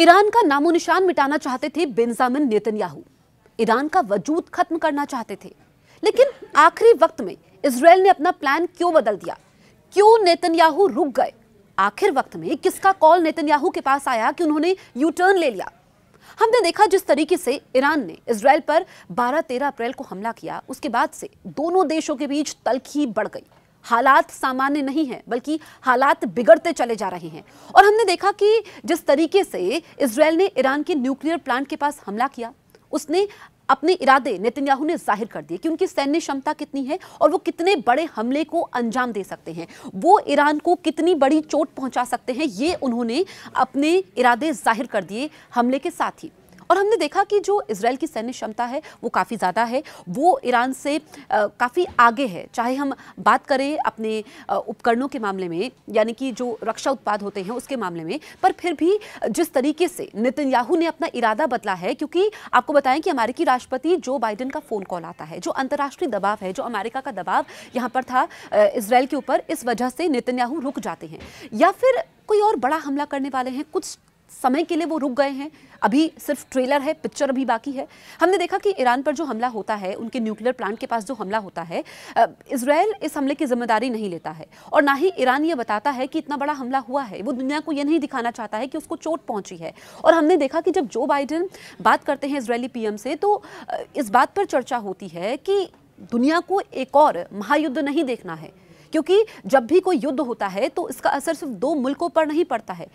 Iran का नामो निशान मिटाना चाहते थे बेंजामिन नेतन्याहू ईरान का वजूद खत्म करना चाहते थे लेकिन आखिरी वक्त में इसराइल ने अपना प्लान क्यों बदल दिया क्यों नेतन्याहू रुक गए आखिर वक्त में किसका कॉल नेतन्याहू के पास आया कि उन्होंने यू टर्न ले लिया हमने देखा जिस तरीके से ईरान ने इसराइल पर 12-13 अप्रैल को हमला किया उसके बाद से दोनों देशों के बीच तलखी बढ़ गई हालात सामान्य नहीं है बल्कि हालात बिगड़ते चले जा रहे हैं और हमने देखा कि जिस तरीके से इसराइल ने ईरान के न्यूक्लियर प्लांट के पास हमला किया उसने अपने इरादे नेतन्याहू ने जाहिर कर दिए कि उनकी सैन्य क्षमता कितनी है और वो कितने बड़े हमले को अंजाम दे सकते हैं वो ईरान को कितनी बड़ी चोट पहुंचा सकते हैं ये उन्होंने अपने इरादे जाहिर कर दिए हमले के साथ ही और हमने देखा कि जो इसराइल की सैन्य क्षमता है वो काफ़ी ज़्यादा है वो ईरान से काफ़ी आगे है चाहे हम बात करें अपने उपकरणों के मामले में यानी कि जो रक्षा उत्पाद होते हैं उसके मामले में पर फिर भी जिस तरीके से नितिन ने अपना इरादा बदला है क्योंकि आपको बताएं कि अमेरिकी राष्ट्रपति जो बाइडेन का फ़ोन कॉल आता है जो अंतर्राष्ट्रीय दबाव है जो अमेरिका का दबाव यहाँ पर था इसराइल के ऊपर इस वजह से नितिन रुक जाते हैं या फिर कोई और बड़ा हमला करने वाले हैं कुछ समय के लिए वो रुक गए हैं अभी सिर्फ ट्रेलर है पिक्चर अभी बाकी है हमने देखा कि ईरान पर जो हमला होता है उनके न्यूक्लियर प्लांट के पास जो हमला होता है इसराइल इस हमले की जिम्मेदारी नहीं लेता है और ना ही ईरान ये बताता है कि इतना बड़ा हमला हुआ है वो दुनिया को ये नहीं दिखाना चाहता है कि उसको चोट पहुंची है और हमने देखा कि जब जो बाइडन बात करते हैं इसराइली पी से तो इस बात पर चर्चा होती है कि दुनिया को एक और महायुद्ध नहीं देखना है क्योंकि जब भी कोई युद्ध होता है तो इसका असर सिर्फ दो मुल्कों पर नहीं पड़ता है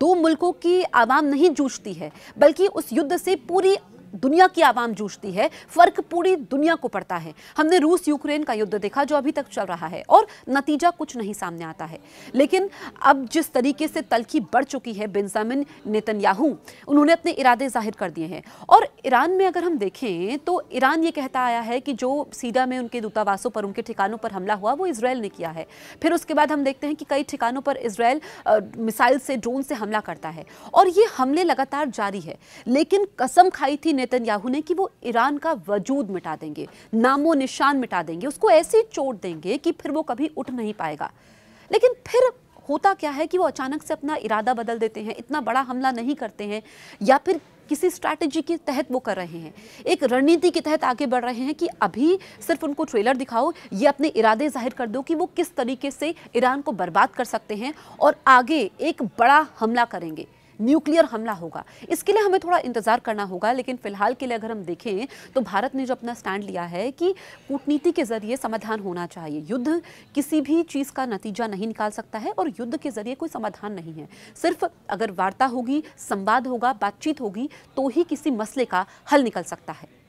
दो मुल्कों की आवाम नहीं जूझती है बल्कि उस युद्ध से पूरी दुनिया की आवाम जूझती है फ़र्क पूरी दुनिया को पड़ता है हमने रूस यूक्रेन का युद्ध देखा जो अभी तक चल रहा है और नतीजा कुछ नहीं सामने आता है लेकिन अब जिस तरीके से तलखी बढ़ चुकी है बेंजामिन नेतन्याहू उन्होंने अपने इरादे जाहिर कर दिए हैं और ईरान में अगर हम देखें तो ईरान ये कहता आया है कि जो सीधा में उनके दूतावासों पर उनके ठिकानों पर हमला हुआ वो इसराइल ने किया है फिर उसके बाद हम देखते हैं कि कई ठिकानों पर इसराइल मिसाइल से ड्रोन से हमला करता है और ये हमले लगातार जारी है लेकिन कसम खाई थी नेतन्याहू ने कि वो ईरान का वजूद मिटा देंगे नामो निशान मिटा देंगे उसको ऐसी चोट देंगे कि फिर वो कभी उठ नहीं पाएगा लेकिन फिर होता क्या है कि वो अचानक से अपना इरादा बदल देते हैं इतना बड़ा हमला नहीं करते हैं या फिर किसी स्ट्रैटेजी के तहत वो कर रहे हैं एक रणनीति के तहत आगे बढ़ रहे हैं कि अभी सिर्फ उनको ट्रेलर दिखाओ ये अपने इरादे जाहिर कर दो कि वो किस तरीके से ईरान को बर्बाद कर सकते हैं और आगे एक बड़ा हमला करेंगे न्यूक्लियर हमला होगा इसके लिए हमें थोड़ा इंतज़ार करना होगा लेकिन फिलहाल के लिए अगर हम देखें तो भारत ने जो अपना स्टैंड लिया है कि कूटनीति के ज़रिए समाधान होना चाहिए युद्ध किसी भी चीज़ का नतीजा नहीं निकाल सकता है और युद्ध के ज़रिए कोई समाधान नहीं है सिर्फ अगर वार्ता होगी संवाद होगा बातचीत होगी तो ही किसी मसले का हल निकल सकता है